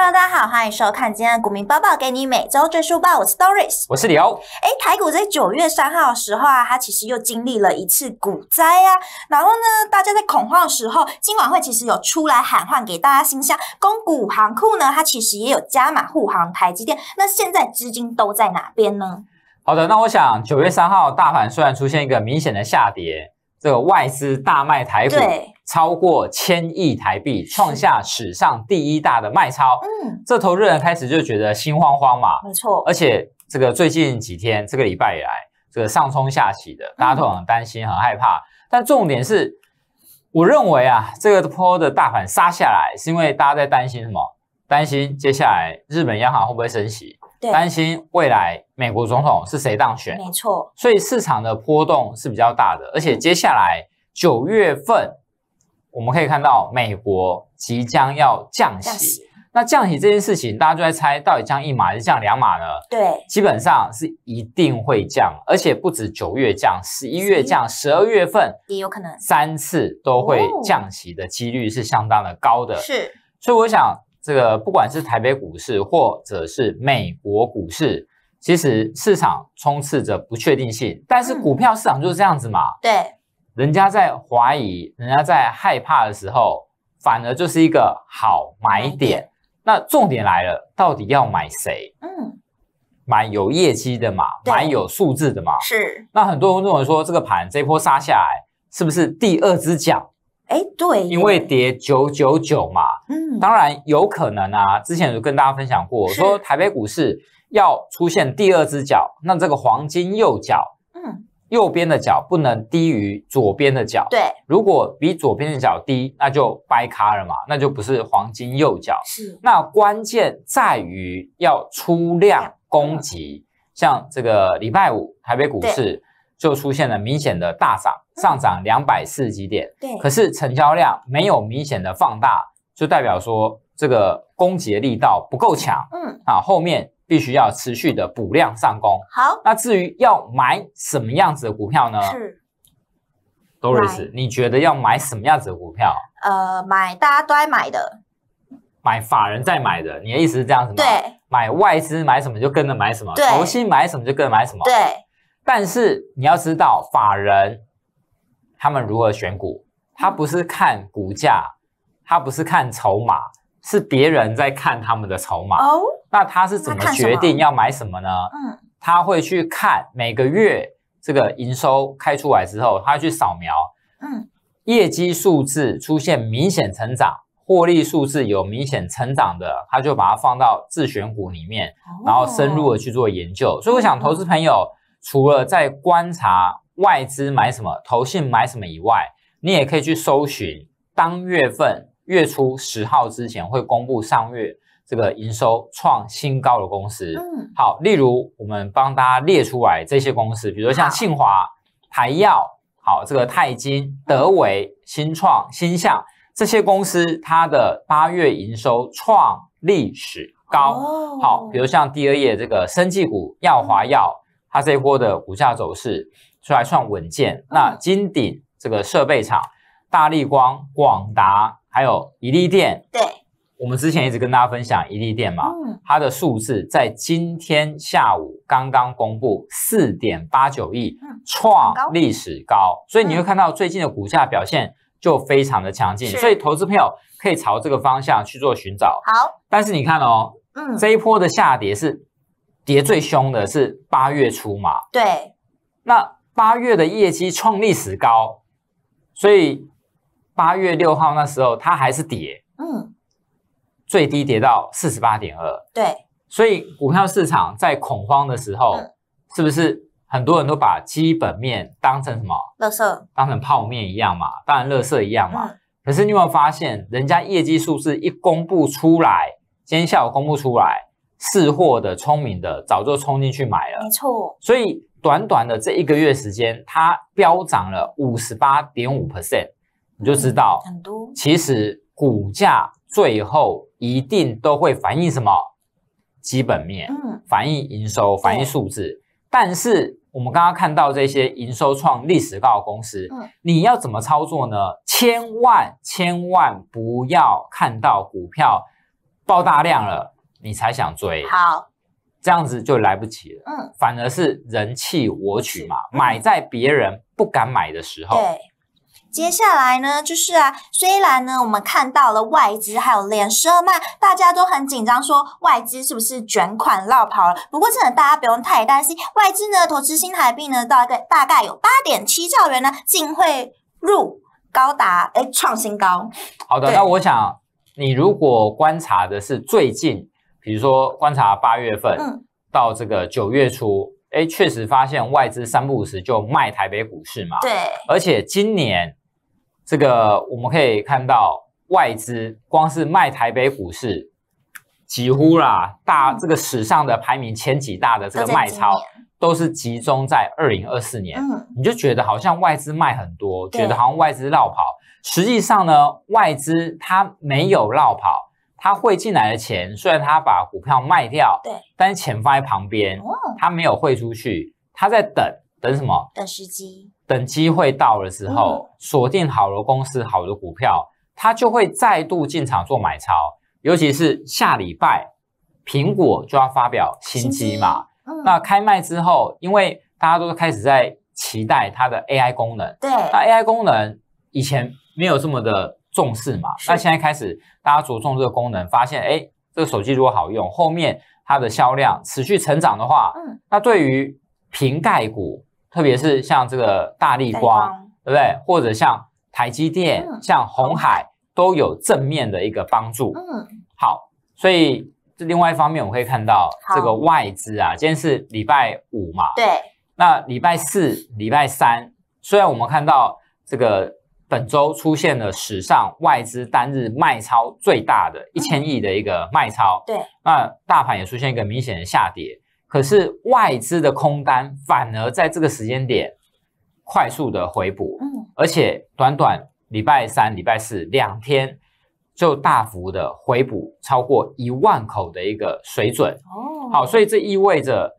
Hello，大家好，欢迎收看今天的《股民播报》，给你每周最速报。我是 Doris，我是李欧。哎，台股在九月三号的时候啊，它其实又经历了一次股灾啊。然后呢，大家在恐慌的时候，金管会其实有出来喊话给大家，心想供股行库呢，它其实也有加码护航台积电。那现在资金都在哪边呢？好的，那我想九月三号大盘虽然出现一个明显的下跌，这个外资大卖台股。对。超过千亿台币，创下史上第一大的卖超。嗯，这投资人开始就觉得心慌慌嘛。没错，而且这个最近几天，这个礼拜以来，这个上冲下起的，大家都很担心，很害怕。但重点是，我认为啊，这个波的大盘杀下来，是因为大家在担心什么？担心接下来日本央行会不会升息？担心未来美国总统是谁当选？没错。所以市场的波动是比较大的，而且接下来九月份。我们可以看到，美国即将要降息。那降息这件事情，大家就在猜，到底降一码还是降两码呢？对，基本上是一定会降，而且不止九月降，十一月降，十二月份也有可能三次都会降息的几率是相当的高的。是，所以我想，这个不管是台北股市或者是美国股市，其实市场充斥着不确定性。但是股票市场就是这样子嘛？对。人家在怀疑，人家在害怕的时候，反而就是一个好买点。那重点来了，到底要买谁？嗯，买有业绩的嘛，买有数字的嘛。是。那很多人认为说，这个盘这一波杀下来，是不是第二只脚？哎，对，因为跌九九九嘛。嗯，当然有可能啊。之前有跟大家分享过，说台北股市要出现第二只脚，那这个黄金右脚。嗯。右边的角不能低于左边的角，对。如果比左边的角低，那就掰卡了嘛，那就不是黄金右角。是。那关键在于要出量攻击，像这个礼拜五台北股市就出现了明显的大涨，上涨两百四十几点，对。可是成交量没有明显的放大，就代表说这个攻击力道不够强，嗯。啊，后面。必须要持续的补量上攻。好，那至于要买什么样子的股票呢？是，多瑞斯，你觉得要买什么样子的股票？呃，买大家都爱买的，买法人再买的，你的意思是这样子吗？对，买外资买什么就跟着买什么，对，头薪买什么就跟着买什么，对。但是你要知道法人他们如何选股，他不是看股价，他不是看筹码。是别人在看他们的筹码，那他是怎么决定要买什么呢？嗯，他会去看每个月这个营收开出来之后，他去扫描，嗯，业绩数字出现明显成长，获利数字有明显成长的，他就把它放到自选股里面，然后深入的去做研究。所以我想，投资朋友除了在观察外资买什么、投信买什么以外，你也可以去搜寻当月份。月初十号之前会公布上月这个营收创新高的公司。嗯，好，例如我们帮大家列出来这些公司，比如像庆华、台药，好，这个泰晶、德维、新创、新向这些公司，它的八月营收创历史高。好，比如像第二页这个生技股耀华药，它这一波的股价走势出来算稳健。那金鼎这个设备厂、大力光、广达。还有一利店，对，我们之前一直跟大家分享一利店嘛，它的数字在今天下午刚刚公布四点八九亿，创历史高，所以你会看到最近的股价表现就非常的强劲，所以投资朋友可以朝这个方向去做寻找。好，但是你看哦，嗯，这一波的下跌是跌最凶的是八月初嘛，对，那八月的业绩创历史高，所以。八月六号那时候，它还是跌，嗯，最低跌到四十八点二，对。所以股票市场在恐慌的时候，是不是很多人都把基本面当成什么？垃圾，当成泡面一样嘛，当然垃圾一样嘛？可是你有没有发现，人家业绩数字一公布出来，今天下午公布出来，识货的、聪明的早就冲进去买了，没错。所以短短的这一个月时间，它飙涨了五十八点五 percent。你就知道，很多其实股价最后一定都会反映什么基本面，嗯，反映营收，反映数字。但是我们刚刚看到这些营收创历史高的公司，嗯，你要怎么操作呢？千万千万不要看到股票爆大量了，你才想追，好，这样子就来不及了。嗯，反而是人气我取嘛，买在别人不敢买的时候。对。接下来呢，就是啊，虽然呢，我们看到了外资还有连十卖，大家都很紧张，说外资是不是卷款落跑了？不过真的，大家不用太担心，外资呢投资新台币呢，大概大概有八点七兆元呢，净汇入高达哎创新高。好的，那我想你如果观察的是最近，比如说观察八月份，嗯，到这个九月初，哎，确实发现外资三不五时就卖台北股市嘛，对，而且今年。这个我们可以看到，外资光是卖台北股市，几乎啦大这个史上的排名前几大的这个卖超，都是集中在二零二四年。嗯，你就觉得好像外资卖很多，觉得好像外资绕跑。实际上呢，外资它没有绕跑，它汇进来的钱，虽然它把股票卖掉，对，但是钱放在旁边，它没有汇出去，它在等，等什么？等时机。等机会到了之后，锁定好的公司、好的股票，它就会再度进场做买超。尤其是下礼拜，苹果就要发表新机嘛。那开卖之后，因为大家都开始在期待它的 AI 功能。对。那 AI 功能以前没有这么的重视嘛？那现在开始大家着重这个功能，发现哎，这个手机如果好用，后面它的销量持续成长的话，嗯，那对于瓶盖股。特别是像这个大丽光，对不对？或者像台积电、像红海都有正面的一个帮助。嗯，好，所以这另外一方面，我们可以看到这个外资啊，今天是礼拜五嘛。对。那礼拜四、礼拜三，虽然我们看到这个本周出现了史上外资单日卖超最大的一千亿的一个卖超，对。那大盘也出现一个明显的下跌。可是外资的空单反而在这个时间点快速的回补，而且短短礼拜三、礼拜四两天就大幅的回补超过一万口的一个水准哦。好，所以这意味着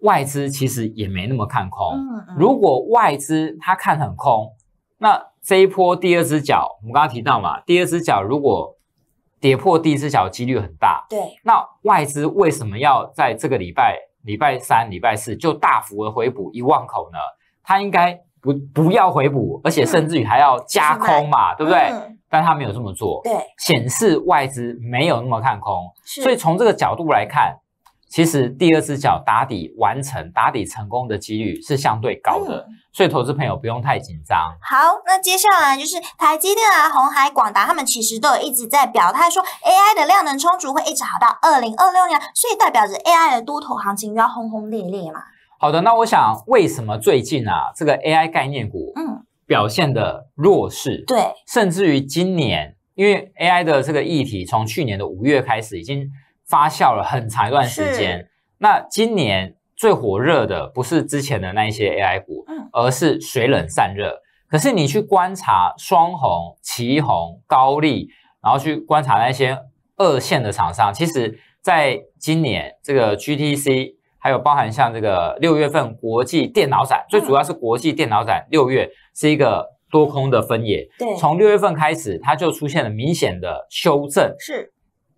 外资其实也没那么看空。如果外资它看很空，那这一波第二只脚，我们刚刚提到嘛，第二只脚如果。跌破第一只脚几率很大。对，那外资为什么要在这个礼拜、礼拜三、礼拜四就大幅的回补一万口呢？它应该不不要回补，而且甚至于还要加空嘛，对不对？但它没有这么做，对，显示外资没有那么看空。所以从这个角度来看。其实第二只脚打底完成，打底成功的几率是相对高的，所以投资朋友不用太紧张。好，那接下来就是台积电啊、红海、广达，他们其实都一直在表态说，AI 的量能充足，会一直好到二零二六年，所以代表着 AI 的多头行情要轰轰烈烈嘛。好的，那我想，为什么最近啊，这个 AI 概念股嗯表现的弱势？对，甚至于今年，因为 AI 的这个议题，从去年的五月开始已经。发酵了很长一段时间，那今年最火热的不是之前的那一些 AI 股，而是水冷散热。可是你去观察双红、奇红、高丽，然后去观察那些二线的厂商，其实在今年这个 GTC，还有包含像这个六月份国际电脑展，最主要是国际电脑展六月是一个多空的分野。对，从六月份开始，它就出现了明显的修正。是。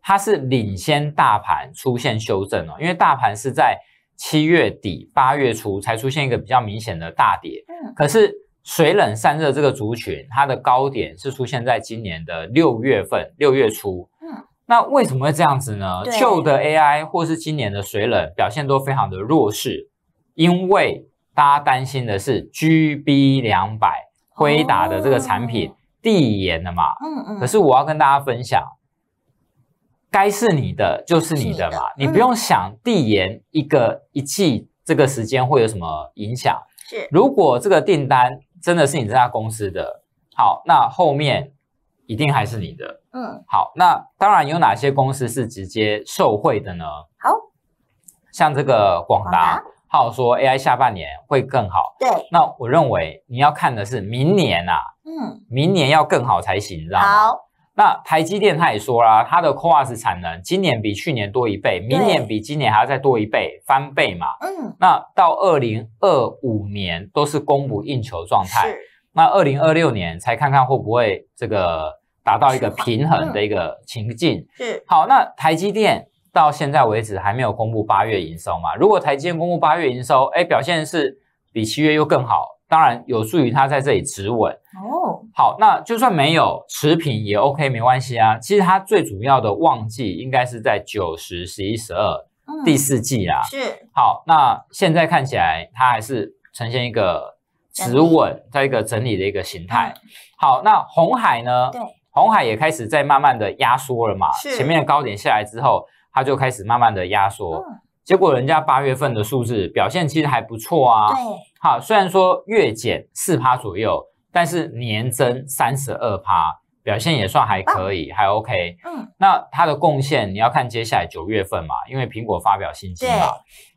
它是领先大盘出现修正哦，因为大盘是在七月底八月初才出现一个比较明显的大跌。嗯，可是水冷散热这个族群，它的高点是出现在今年的六月份六月初。嗯，那为什么会这样子呢？旧的 AI 或是今年的水冷表现都非常的弱势，因为大家担心的是 GB 两百辉达的这个产品递延了嘛。嗯嗯，可是我要跟大家分享。该是你的就是你的嘛，你不用想递延一个一季这个时间会有什么影响。是，如果这个订单真的是你这家公司的，好，那后面一定还是你的。嗯，好，那当然有哪些公司是直接受贿的呢？好像这个广达，还有说 AI 下半年会更好。对，那我认为你要看的是明年啊，嗯，明年要更好才行，知道吗？好。那台积电他也说啦，他的 c w o s 产能今年比去年多一倍，明年比今年还要再多一倍，翻倍嘛。嗯，那到二零二五年都是供不应求状态。是。那二零二六年才看看会不会这个达到一个平衡的一个情境。是。好，那台积电到现在为止还没有公布八月营收嘛？如果台积电公布八月营收，哎，表现是比七月又更好。当然有助于它在这里止稳哦。好，那就算没有持平也 OK 没关系啊。其实它最主要的旺季应该是在九十、十一、十二第四季啊。是。好，那现在看起来它还是呈现一个止稳在一个整理的一个形态。好，那红海呢？对，红海也开始在慢慢的压缩了嘛。是。前面的高点下来之后，它就开始慢慢的压缩。嗯。结果人家八月份的数字表现其实还不错啊。对。好，虽然说月减四趴左右，但是年增三十二趴，表现也算还可以，还 OK。嗯，那它的贡献你要看接下来九月份嘛，因为苹果发表新机嘛。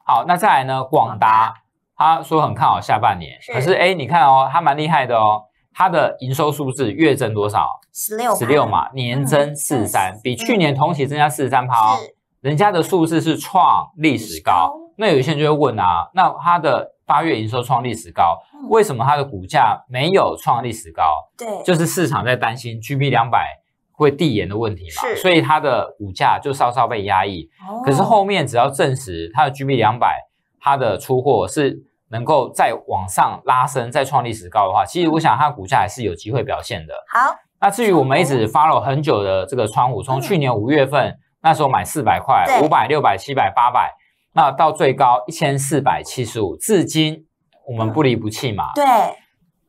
好，那再来呢，广达他说很看好下半年，可是哎，你看哦，他蛮厉害的哦，它的营收数字月增多少？十六，十六嘛，年增四三，比去年同期增加四十三趴。哦。人家的数字是创历史高。那有些人就会问啊，那它的。八月营收创历史高，为什么它的股价没有创历史高？对，就是市场在担心 G b 两百会递延的问题嘛，所以它的股价就稍稍被压抑。哦，可是后面只要证实它的 G b 两百，它的出货是能够再往上拉升，再创历史高的话，其实我想它股价还是有机会表现的。好，那至于我们一直 follow 很久的这个窗户，从去年五月份那时候买四百块、五百、六百、七百、八百。那到最高一千四百七十五，至今我们不离不弃嘛。对，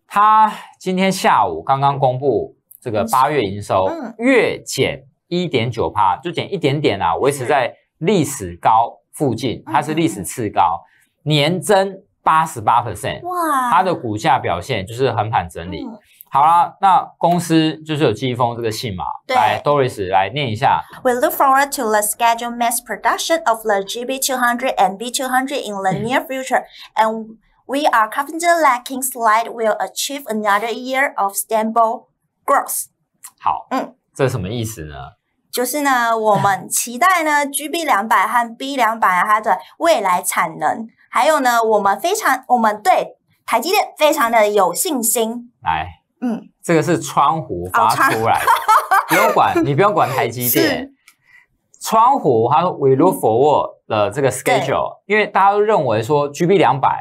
它今天下午刚刚公布这个八月营收，月减一点九帕，就减一点点啦，维持在历史高附近，它是历史次高，年增八十八 percent。哇，它的股价表现就是横盘整理。好啦，那公司就是有寄一封这个信嘛，来，Doris 来念一下。We look forward to the scheduled mass production of the GB two hundred and B two hundred in the near future, and we are confident that King Slide will achieve another year of stable growth。好，嗯，这什么意思呢？就是呢，我们期待呢，GB 两百和 B 两百它的未来产能，还有呢，我们非常，我们对台积电非常的有信心。来。嗯，这个是窗户发出来，不用管你，不用管台积电。窗户，他说 w a r d 的这个 schedule，因为大家都认为说 G B 两百、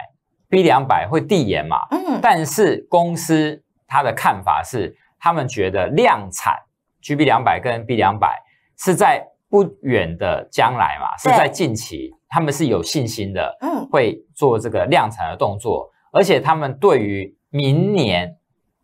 B 两百会递延嘛。嗯。但是公司他的看法是，他们觉得量产 G B 两百跟 B 两百是在不远的将来嘛，是在近期，他们是有信心的，嗯，会做这个量产的动作，而且他们对于明年。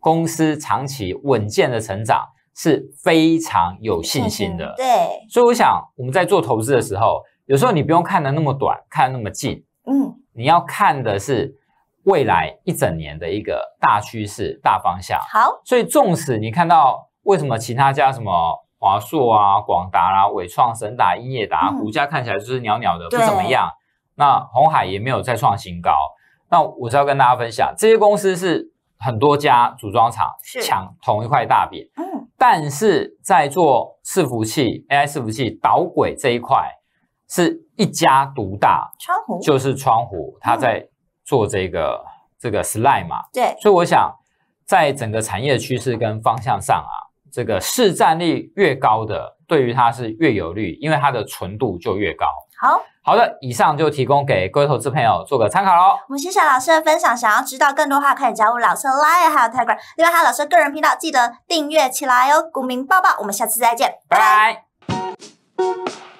公司长期稳健的成长是非常有信心的。对，所以我想我们在做投资的时候，有时候你不用看的那么短，看那么近。嗯，你要看的是未来一整年的一个大趋势、大方向。好，所以纵使你看到为什么其他家什么华硕啊、广达啦、伟创、神达、英业达股价看起来就是袅袅的不怎么样，那红海也没有再创新高。那我是要跟大家分享，这些公司是。很多家组装厂抢同一块大饼，嗯，但是在做伺服器、AI 伺服器、导轨这一块，是一家独大，窗户就是窗户，他在做这个这个 s l i d e 嘛，对，所以我想，在整个产业趋势跟方向上啊，这个市占率越高的，对于它是越有利，因为它的纯度就越高。好。好的，以上就提供给各位投资朋友做个参考喽。我们谢谢老师的分享，想要知道更多话，可以加入老师 LINE，还有 Telegram，另外还有老师的个人频道，记得订阅起来哦。股民报报，我们下次再见，拜拜。